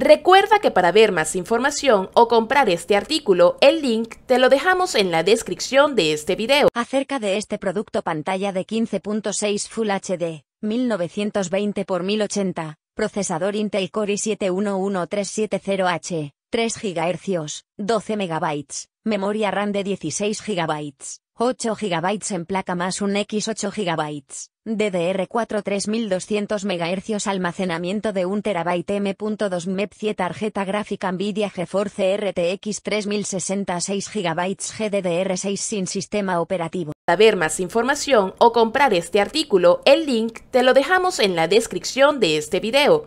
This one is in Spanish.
Recuerda que para ver más información o comprar este artículo, el link te lo dejamos en la descripción de este video. Acerca de este producto pantalla de 15.6 Full HD, 1920 x 1080, procesador Intel Core i 7 h 3 GHz, 12 MB, memoria RAM de 16 GB. 8 GB en placa más un X 8 GB, DDR4 3200 MHz almacenamiento de 1 TB M.2 MEP tarjeta gráfica Nvidia GeForce RTX 3060 6 GB GDDR6 sin sistema operativo. Para ver más información o comprar este artículo, el link te lo dejamos en la descripción de este video.